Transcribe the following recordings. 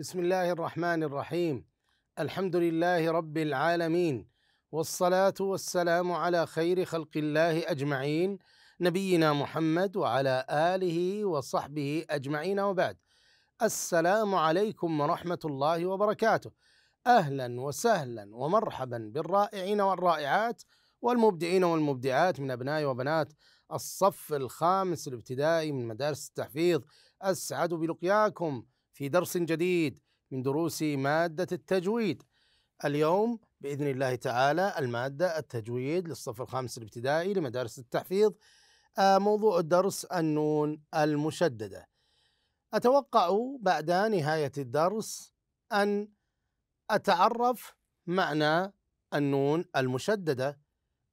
بسم الله الرحمن الرحيم الحمد لله رب العالمين والصلاه والسلام على خير خلق الله اجمعين نبينا محمد وعلى اله وصحبه اجمعين وبعد السلام عليكم ورحمه الله وبركاته اهلا وسهلا ومرحبا بالرائعين والرائعات والمبدعين والمبدعات من ابناء وبنات الصف الخامس الابتدائي من مدارس التحفيظ اسعد بلقياكم في درس جديد من دروس مادة التجويد اليوم بإذن الله تعالى المادة التجويد للصف الخامس الابتدائي لمدارس التحفيظ آه، موضوع الدرس النون المشددة أتوقع بعد نهاية الدرس أن أتعرف معنى النون المشددة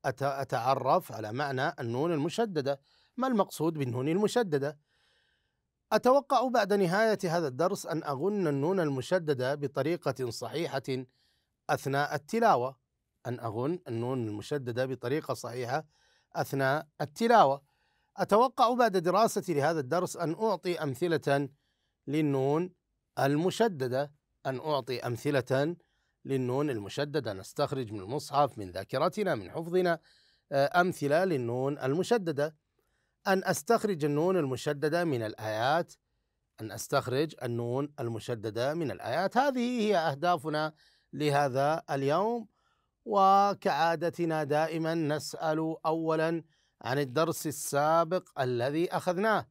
أتعرف على معنى النون المشددة ما المقصود بالنون المشددة أتوقع بعد نهاية هذا الدرس أن أغن النون المشددة بطريقة صحيحة أثناء التلاوة أن أغن النون المشددة بطريقة صحيحة أثناء التلاوة أتوقع بعد دراستي لهذا الدرس أن أعطي أمثلة للنون المشددة أن أعطي أمثلة للنون المشددة نستخرج من المصحف من ذاكرتنا من حفظنا آه، أمثلة للنون المشددة أن أستخرج النون المشددة من الآيات أن أستخرج النون المشددة من الآيات هذه هي أهدافنا لهذا اليوم وكعادتنا دائما نسأل أولا عن الدرس السابق الذي أخذناه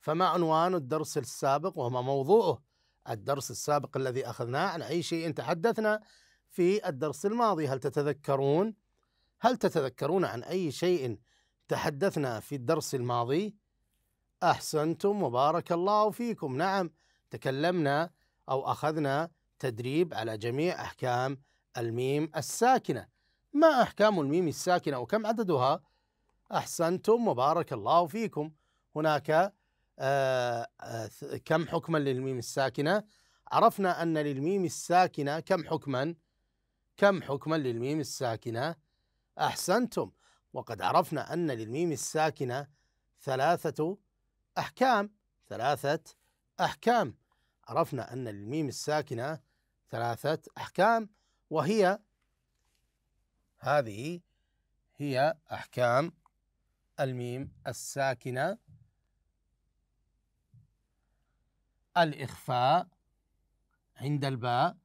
فما عنوان الدرس السابق وما موضوعه الدرس السابق الذي أخذناه عن أي شيء تحدثنا في الدرس الماضي هل تتذكرون هل تتذكرون عن أي شيء تحدثنا في الدرس الماضي احسنتم وبارك الله فيكم نعم تكلمنا او اخذنا تدريب على جميع احكام الميم الساكنه ما احكام الميم الساكنه وكم عددها احسنتم وبارك الله فيكم هناك آه, آه، كم حكما للميم الساكنه عرفنا ان للميم الساكنه كم حكما كم حكما للميم الساكنه احسنتم وقد عرفنا أن للميم الساكنة ثلاثة أحكام ثلاثة أحكام عرفنا أن للميم الساكنة ثلاثة أحكام وهي هذه هي أحكام الميم الساكنة الإخفاء عند الباء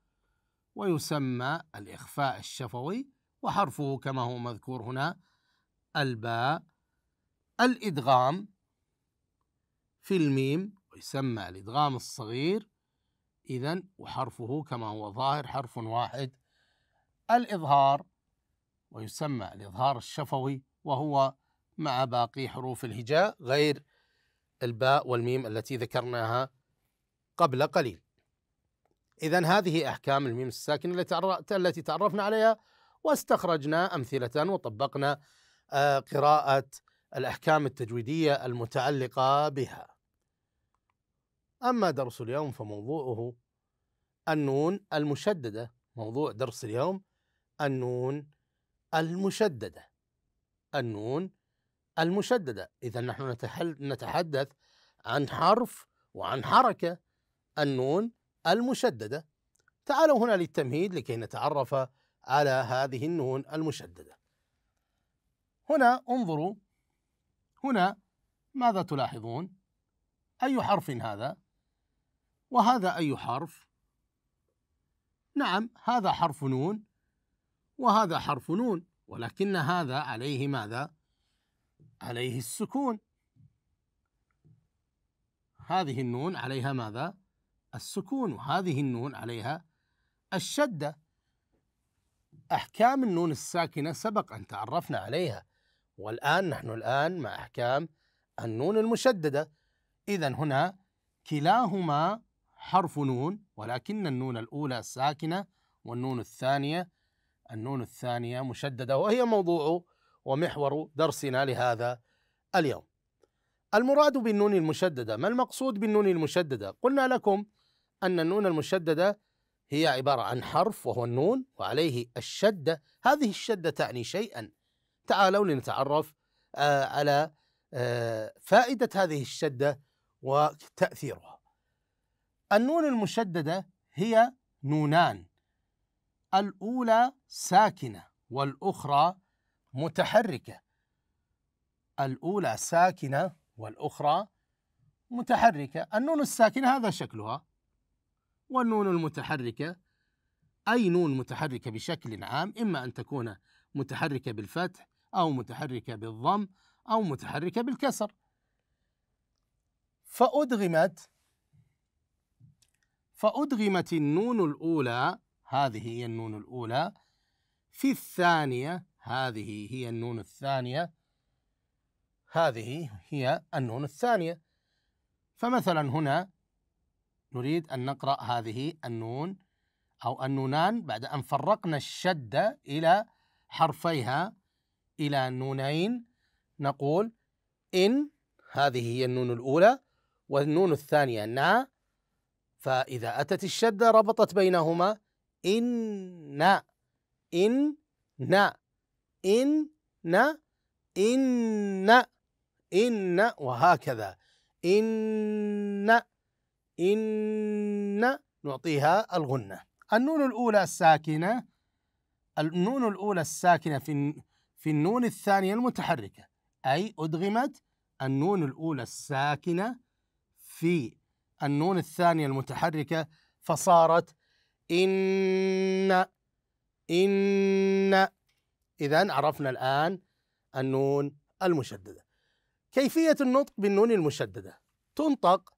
ويسمى الإخفاء الشفوي وحرفه كما هو مذكور هنا الباء الإدغام في الميم ويسمى الإدغام الصغير إذا وحرفه كما هو ظاهر حرف واحد الإظهار ويسمى الإظهار الشفوي وهو مع باقي حروف الهجاء غير الباء والميم التي ذكرناها قبل قليل إذا هذه أحكام الميم الساكنة التي تعرفنا عليها واستخرجنا أمثلة وطبقنا قراءة الأحكام التجويدية المتعلقة بها أما درس اليوم فموضوعه النون المشددة موضوع درس اليوم النون المشددة النون المشددة إذا نحن نتحدث عن حرف وعن حركة النون المشددة تعالوا هنا للتمهيد لكي نتعرف على هذه النون المشددة هنا انظروا هنا ماذا تلاحظون أي حرف هذا وهذا أي حرف نعم هذا حرف نون وهذا حرف نون ولكن هذا عليه ماذا عليه السكون هذه النون عليها ماذا السكون وهذه النون عليها الشدة أحكام النون الساكنة سبق أن تعرفنا عليها والآن نحن الآن مع أحكام النون المشددة إذا هنا كلاهما حرف نون ولكن النون الأولى ساكنة والنون الثانية النون الثانية مشددة وهي موضوع ومحور درسنا لهذا اليوم المراد بالنون المشددة ما المقصود بالنون المشددة؟ قلنا لكم أن النون المشددة هي عبارة عن حرف وهو النون وعليه الشدة هذه الشدة تعني شيئا تعالوا لنتعرف آه، على آه، فائدة هذه الشدة وتأثيرها النون المشددة هي نونان الأولى ساكنة والأخرى متحركة الأولى ساكنة والأخرى متحركة النون الساكنة هذا شكلها والنون المتحركة أي نون متحركة بشكل عام إما أن تكون متحركة بالفتح أو متحركة بالضم أو متحركة بالكسر فأدغمت فأدغمت النون الأولى هذه هي النون الأولى في الثانية هذه هي النون الثانية هذه هي النون الثانية فمثلا هنا نريد أن نقرأ هذه النون أو النونان بعد أن فرقنا الشدة إلى حرفيها إلى نونين نقول إن هذه هي النون الأولى والنون الثانية نا فإذا أتت الشدة ربطت بينهما إن إن نا إن نا إن إن وهكذا إن إن نعطيها الغنة النون الأولى الساكنة النون الأولى الساكنة في في النون الثانية المتحركة أي أدغمت النون الأولى الساكنة في النون الثانية المتحركة فصارت إن إن إذا عرفنا الآن النون المشددة كيفية النطق بالنون المشددة تنطق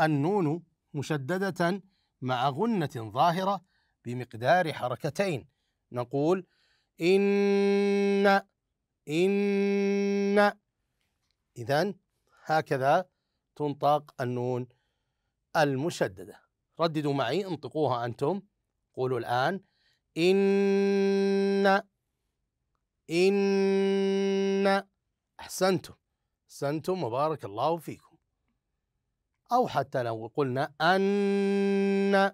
النون مشددة مع غنة ظاهرة بمقدار حركتين نقول إن إن إذا هكذا تنطق النون المشددة رددوا معي انطقوها أنتم قولوا الآن إن إن أحسنتم أحسنتم وبارك الله فيكم أو حتى لو قلنا أن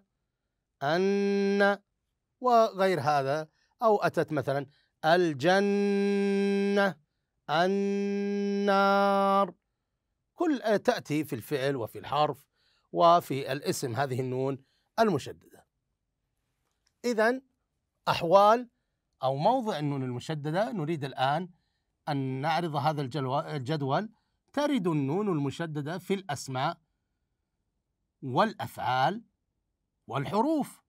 أن وغير هذا أو أتت مثلا الجنة النار كل آه، تأتي في الفعل وفي الحرف وفي الاسم هذه النون المشددة إذا أحوال أو موضع النون المشددة نريد الآن أن نعرض هذا الجدول ترد النون المشددة في الأسماء والأفعال والحروف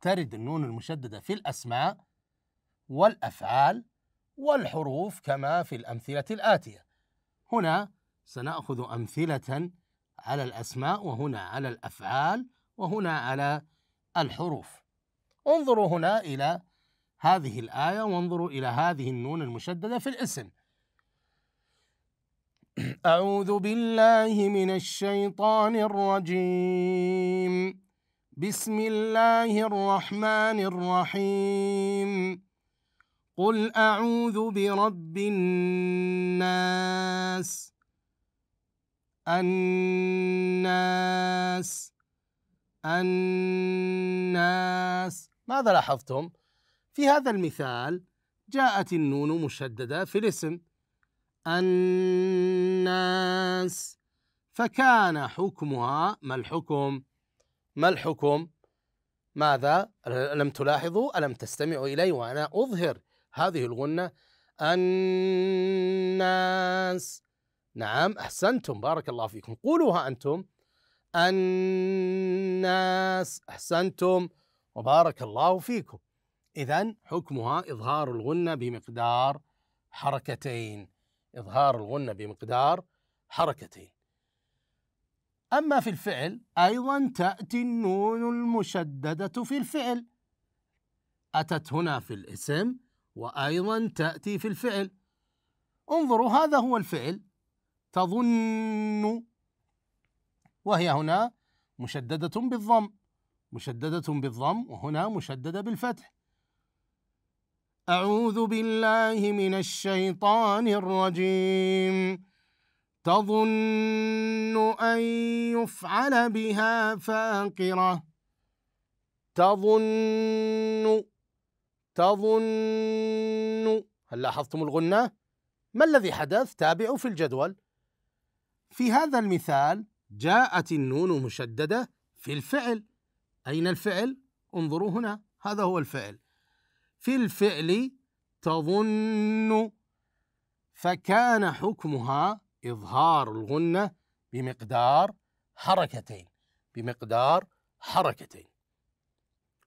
ترد النون المشددة في الأسماء والأفعال والحروف كما في الأمثلة الآتية هنا سنأخذ أمثلة على الأسماء وهنا على الأفعال وهنا على الحروف انظروا هنا إلى هذه الآية وانظروا إلى هذه النون المشددة في الاسم أعوذ بالله من الشيطان الرجيم بسم الله الرحمن الرحيم قل أعوذ برب الناس الناس الناس ماذا لاحظتم؟ في هذا المثال جاءت النون مشددة في الاسم الناس فكان حكمها ما الحكم؟ ما الحكم؟ ماذا؟ ألم تلاحظوا؟ ألم تستمعوا إلي وأنا أظهر هذه الغنة الناس نعم أحسنتم بارك الله فيكم قولوها أنتم الناس أحسنتم وبارك الله فيكم إذا حكمها إظهار الغنة بمقدار حركتين إظهار الغنة بمقدار حركتين أما في الفعل أيضا تأتي النون المشددة في الفعل أتت هنا في الاسم وأيضا تأتي في الفعل انظروا هذا هو الفعل تظن وهي هنا مشددة بالضم مشددة بالضم وهنا مشددة بالفتح أعوذ بالله من الشيطان الرجيم تظن أن يفعل بها فاقرة تظن تظن هل لاحظتم الغنة؟ ما الذي حدث؟ تابعوا في الجدول في هذا المثال جاءت النون مشددة في الفعل أين الفعل؟ انظروا هنا هذا هو الفعل في الفعل تظن فكان حكمها إظهار الغنة بمقدار حركتين بمقدار حركتين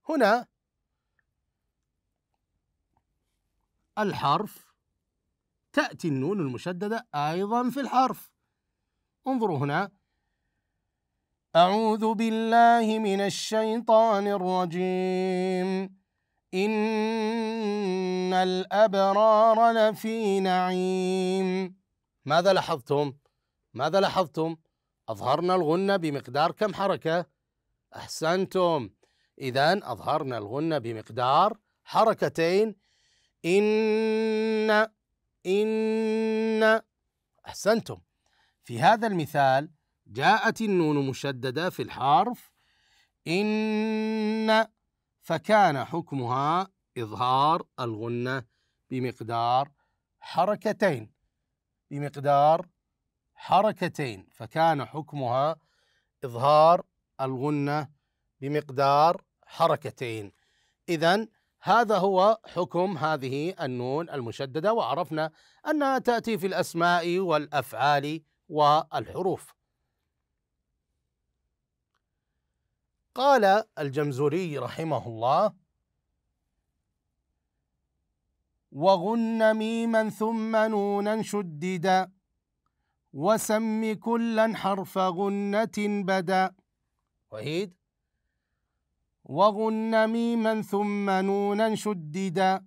هنا الحرف تأتي النون المشددة أيضا في الحرف انظروا هنا أعوذ بالله من الشيطان الرجيم إن الأبرار لفي نعيم ماذا لاحظتم؟ ماذا لاحظتم؟ أظهرنا الغنة بمقدار كم حركة؟ أحسنتم إذا أظهرنا الغنة بمقدار حركتين إن إن أحسنتم في هذا المثال جاءت النون مشددة في الحرف إن فكان حكمها إظهار الغنة بمقدار حركتين بمقدار حركتين فكان حكمها إظهار الغنة بمقدار حركتين إذا هذا هو حكم هذه النون المشدده وعرفنا انها تاتي في الاسماء والافعال والحروف قال الجمزوري رحمه الله وغن ميما ثم نونا شددا وسم كلا حرف غنة بدا وعيد وغن ميما ثم نونا شددا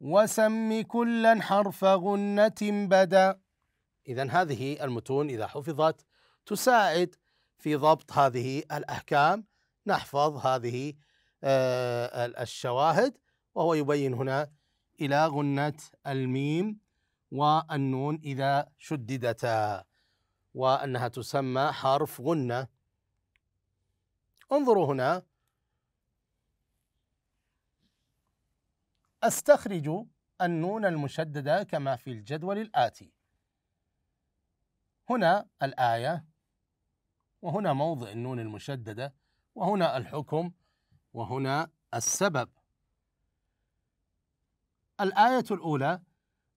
وسم كلا حرف غنة بدا إذا هذه المتون إذا حفظت تساعد في ضبط هذه الأحكام نحفظ هذه آه، الشواهد وهو يبين هنا إلى غنة الميم والنون إذا شددتا وأنها تسمى حرف غنة انظروا هنا أستخرج النون المشددة كما في الجدول الآتي هنا الآية وهنا موضع النون المشددة وهنا الحكم وهنا السبب الآية الأولى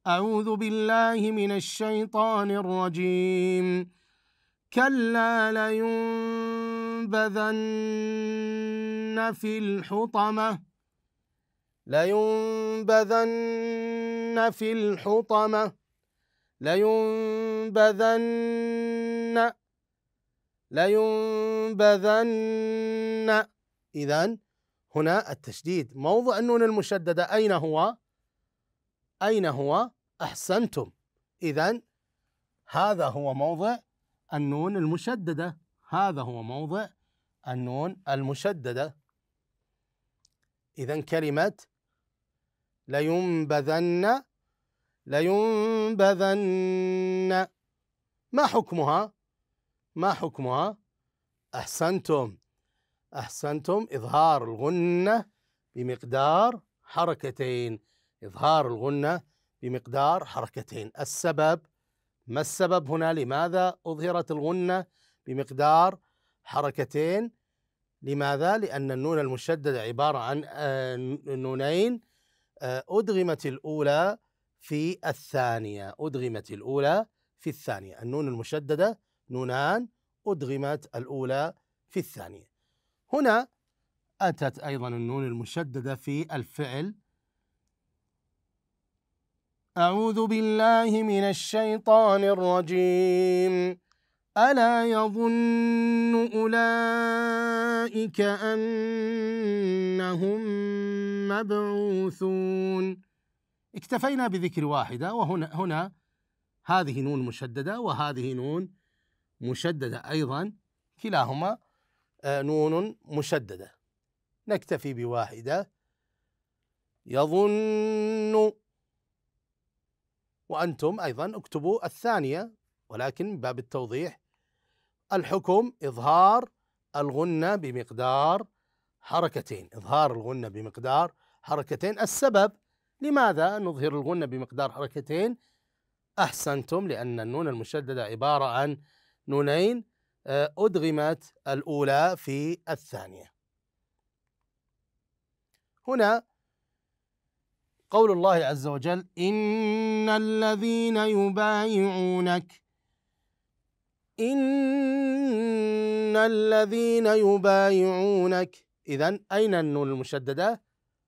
أعوذ بالله من الشيطان الرجيم كلا لينبذن في الحطمة لينبذن في الحطمة لينبذن لينبذن إذا هنا التشديد موضع النون المشددة أين هو؟ أين هو؟ أحسنتم إذا هذا هو موضع النون المشددة هذا هو موضع النون المشددة إذا كلمة لينبذن لينبذن ما حكمها ما حكمها أحسنتم أحسنتم إظهار الغنة بمقدار حركتين إظهار الغنة بمقدار حركتين السبب ما السبب هنا لماذا أظهرت الغنة بمقدار حركتين لماذا؟ لأن النون المشددة عبارة عن آه، نونين آه، أدغمت الأولى في الثانية أدغمت الأولى في الثانية النون المشددة نونان أدغمت الأولى في الثانية هنا أتت أيضا النون المشددة في الفعل أعوذ بالله من الشيطان الرجيم ألا يظن أولئك أنهم مبعوثون اكتفينا بذكر واحدة وهنا هنا هذه نون مشددة وهذه نون مشددة أيضا كلاهما آه، نون مشددة نكتفي بواحدة يظن وأنتم أيضا اكتبوا الثانية ولكن باب التوضيح الحكم إظهار الغنة بمقدار حركتين إظهار الغنة بمقدار حركتين السبب لماذا نظهر الغنة بمقدار حركتين أحسنتم لأن النون المشددة عبارة عن نونين آه، أدغمت الأولى في الثانية هنا قول الله عز وجل إن الذين يبايعونك إن الذين يبايعونك إذا أين النون المشددة؟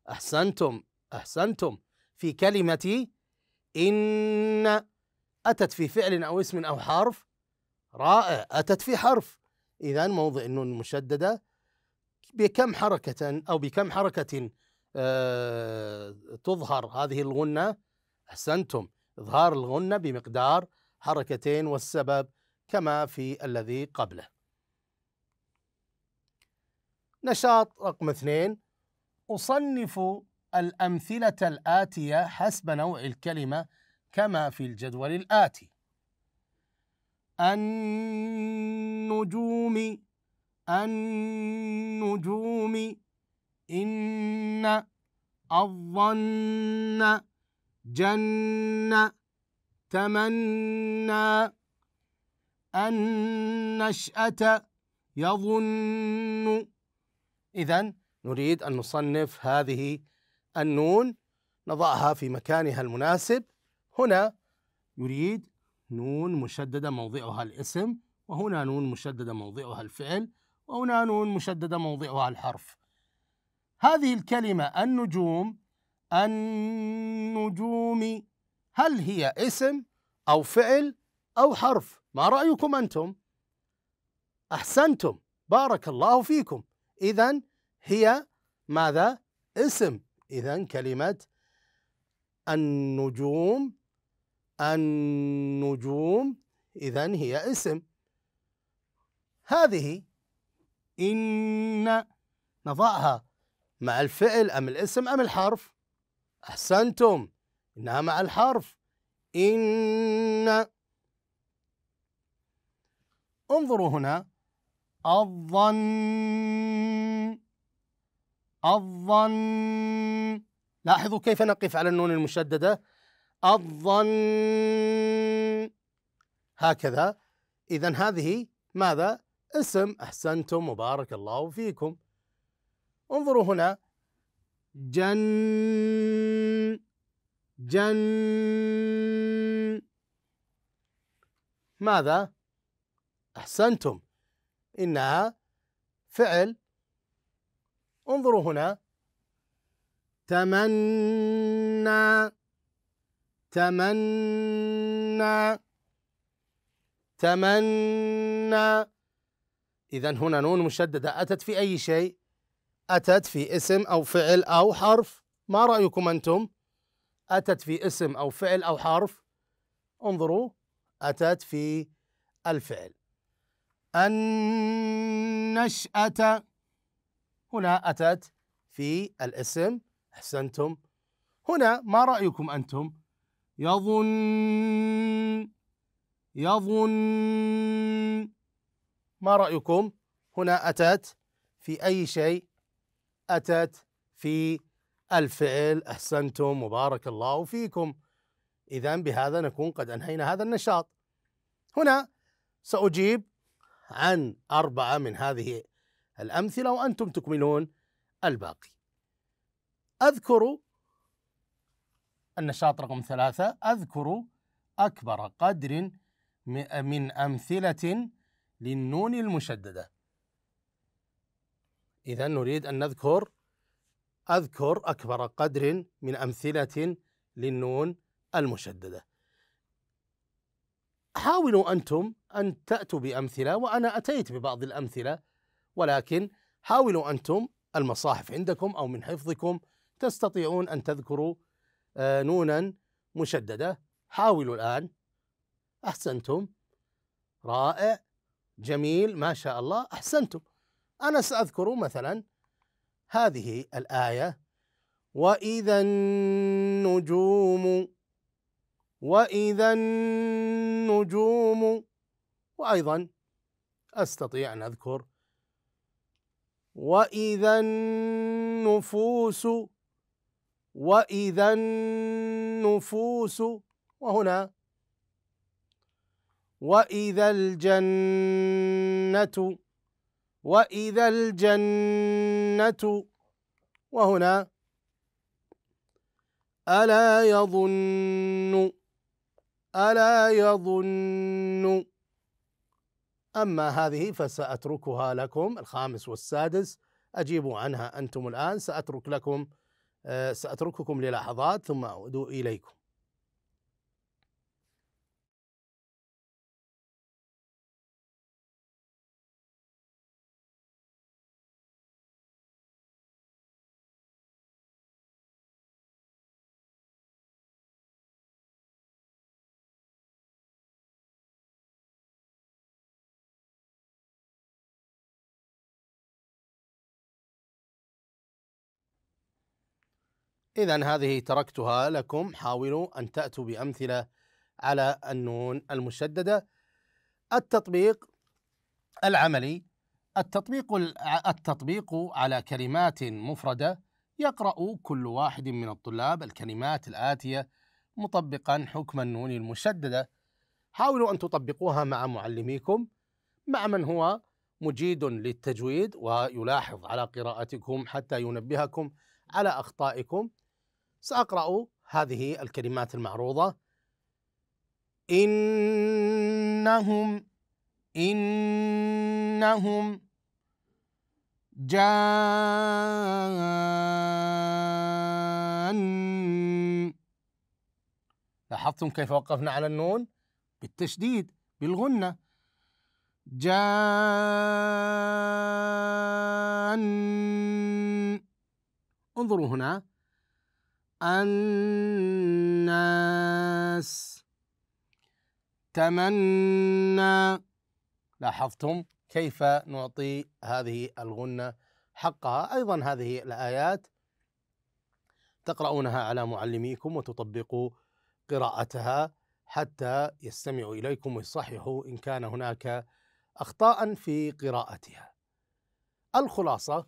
أحسنتم أحسنتم في كلمة إن أتت في فعل أو اسم أو حرف رائع أتت في حرف إذا موضع النون المشددة بكم حركة أو بكم حركة آه، تظهر هذه الغنة أحسنتم إظهار الغنة بمقدار حركتين والسبب كما في الذي قبله نشاط رقم اثنين أصنف الأمثلة الآتية حسب نوع الكلمة كما في الجدول الآتي النجوم النجوم إن الظن جن تمنى النشأة يظن إذا نريد أن نصنف هذه النون نضعها في مكانها المناسب هنا يريد نون مشددة موضعها الاسم وهنا نون مشددة موضعها الفعل وهنا نون مشددة موضعها الحرف هذه الكلمة النجوم النجوم هل هي اسم أو فعل أو حرف ما رأيكم أنتم؟ أحسنتم بارك الله فيكم إذا هي ماذا؟ اسم إذا كلمة النجوم النجوم إذا هي اسم هذه إن نضعها مع الفعل أم الاسم أم الحرف أحسنتم إنها مع الحرف إن انظروا هنا الظن الظن لاحظوا كيف نقف على النون المشددة الظن هكذا إذا هذه ماذا؟ اسم أحسنتم وبارك الله فيكم انظروا هنا جن جن ماذا؟ أحسنتم إنها فعل انظروا هنا تمنى تمنى تمنى إذا هنا نون مشددة أتت في أي شيء أتت في اسم أو فعل أو حرف ما رأيكم أنتم أتت في اسم أو فعل أو حرف انظروا أتت في الفعل النشأة هنا أتت في الاسم أحسنتم هنا ما رأيكم أنتم يظن يظن ما رأيكم هنا أتت في أي شيء أتت في الفعل أحسنتم وبارك الله فيكم إذا بهذا نكون قد أنهينا هذا النشاط هنا سأجيب عن أربعة من هذه الأمثلة وأنتم تكملون الباقي أذكر النشاط رقم ثلاثة أذكر أكبر قدر من أمثلة للنون المشددة إذا نريد أن نذكر أذكر أكبر قدر من أمثلة للنون المشددة حاولوا أنتم أن تأتوا بأمثلة وأنا أتيت ببعض الأمثلة ولكن حاولوا أنتم المصاحف عندكم أو من حفظكم تستطيعون أن تذكروا آه، نونا مشددة حاولوا الآن أحسنتم رائع جميل ما شاء الله أحسنتم أنا سأذكر مثلا هذه الآية وإذا النجوم وإذا النجوم وأيضا أستطيع أن أذكر وإذا النفوس وإذا النفوس وهنا وإذا الجنة وإذا الجنة وهنا ألا يظن ألا يظن أما هذه فسأتركها لكم الخامس والسادس أجيبوا عنها أنتم الآن سأترك لكم آه، سأترككم للحظات ثم أعود إليكم إذا هذه تركتها لكم حاولوا أن تأتوا بأمثلة على النون المشددة التطبيق العملي التطبيق التطبيق على كلمات مفردة يقرأ كل واحد من الطلاب الكلمات الآتية مطبقا حكم النون المشددة حاولوا أن تطبقوها مع معلميكم مع من هو مجيد للتجويد ويلاحظ على قراءتكم حتى ينبهكم على أخطائكم سأقرأ هذه الكلمات المعروضة إنهم إنهم جان لاحظتم كيف وقفنا على النون بالتشديد بالغنة جان انظروا هنا الناس تمنى لاحظتم كيف نعطي هذه الغنة حقها أيضا هذه الآيات تقرؤونها على معلميكم وتطبقوا قراءتها حتى يستمعوا إليكم ويصححوا إن كان هناك أخطاء في قراءتها الخلاصة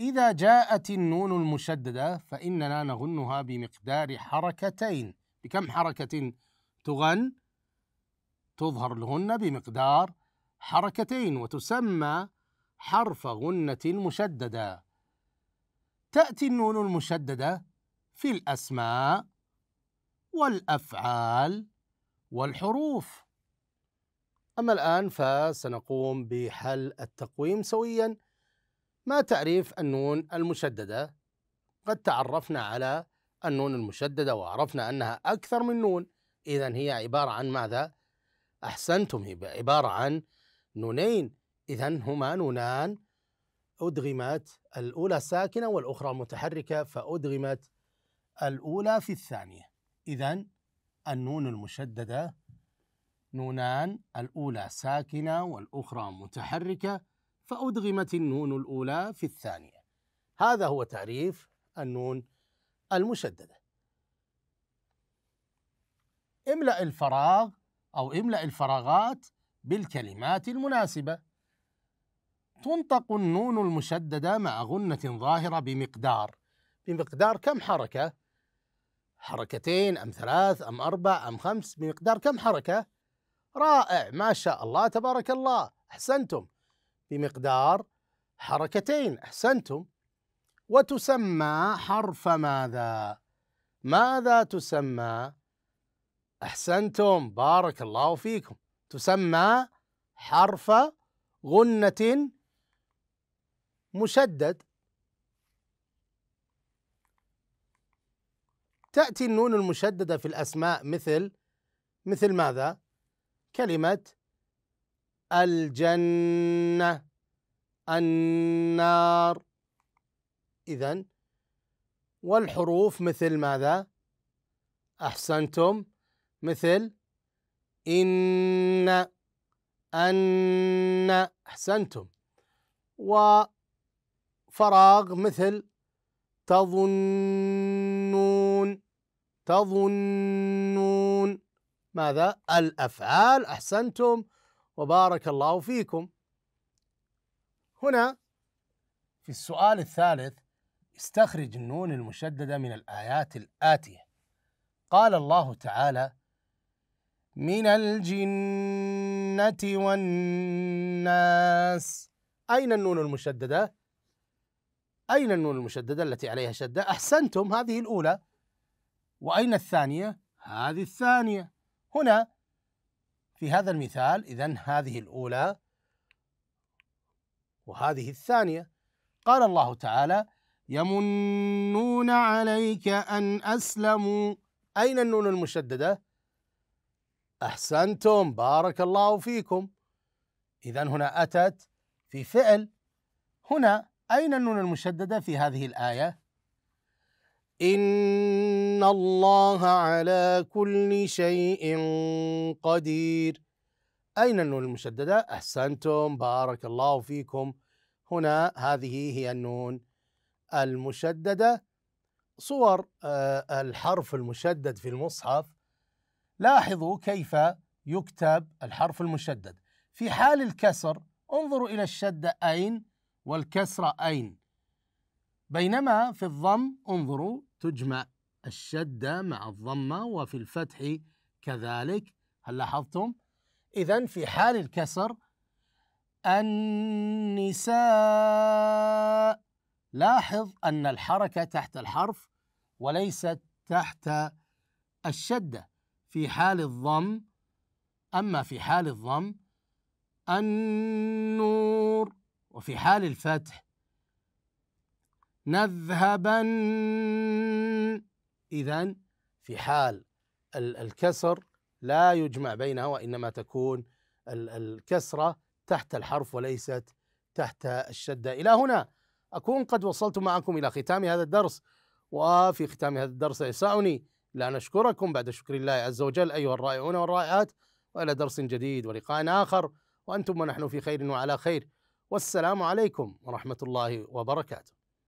إذا جاءت النون المشددة فإننا نغنها بمقدار حركتين بكم حركة تغن تظهر لهن بمقدار حركتين وتسمى حرف غنة مشددة تأتي النون المشددة في الأسماء والأفعال والحروف أما الآن فسنقوم بحل التقويم سوياً ما تعريف النون المشددة؟ قد تعرفنا على النون المشددة وعرفنا أنها أكثر من نون إذا هي عبارة عن ماذا؟ أحسنتم هي عبارة عن نونين إذا هما نونان أدغمت الأولى ساكنة والأخرى متحركة فأدغمت الأولى في الثانية إذا النون المشددة نونان الأولى ساكنة والأخرى متحركة فأدغمت النون الأولى في الثانية هذا هو تعريف النون المشددة املأ الفراغ أو املأ الفراغات بالكلمات المناسبة تنطق النون المشددة مع غنة ظاهرة بمقدار بمقدار كم حركة؟ حركتين أم ثلاث أم أربع أم خمس بمقدار كم حركة؟ رائع ما شاء الله تبارك الله أحسنتم بمقدار حركتين أحسنتم وتسمى حرف ماذا ماذا تسمى أحسنتم بارك الله فيكم تسمى حرف غنة مشدد تأتي النون المشددة في الأسماء مثل مثل ماذا؟ كلمة الجنة النار إذا والحروف مثل ماذا؟ أحسنتم مثل إن أن أحسنتم وفراغ مثل تظنون تظنون ماذا؟ الأفعال أحسنتم وبارك الله فيكم هنا في السؤال الثالث استخرج النون المشددة من الآيات الآتية قال الله تعالى من الجنة والناس أين النون المشددة؟ أين النون المشددة التي عليها شدة؟ أحسنتم هذه الأولى وأين الثانية؟ هذه الثانية هنا في هذا المثال إذا هذه الأولى وهذه الثانية قال الله تعالى يمنون عليك أن أسلموا أين النون المشددة؟ أحسنتم بارك الله فيكم إذا هنا أتت في فعل هنا أين النون المشددة في هذه الآية؟ إن إن الله على كل شيء قدير أين النون المشددة؟ أحسنتم بارك الله فيكم هنا هذه هي النون المشددة صور آه، الحرف المشدد في المصحف لاحظوا كيف يكتب الحرف المشدد في حال الكسر انظروا إلى الشدة أين والكسرة أين بينما في الضم انظروا تجمع الشدة مع الضمة وفي الفتح كذلك هل لاحظتم؟ إذا في حال الكسر النساء لاحظ أن الحركة تحت الحرف وليست تحت الشدة في حال الضم أما في حال الضم النور وفي حال الفتح نذهبن إذا في حال الكسر لا يجمع بينها وإنما تكون الكسرة تحت الحرف وليست تحت الشدة إلى هنا أكون قد وصلت معكم إلى ختام هذا الدرس وفي ختام هذا الدرس يسعني لأن أشكركم بعد شكر الله عز وجل أيها الرائعون والرائعات وإلى درس جديد ولقاء آخر وأنتم ونحن في خير وعلى خير والسلام عليكم ورحمة الله وبركاته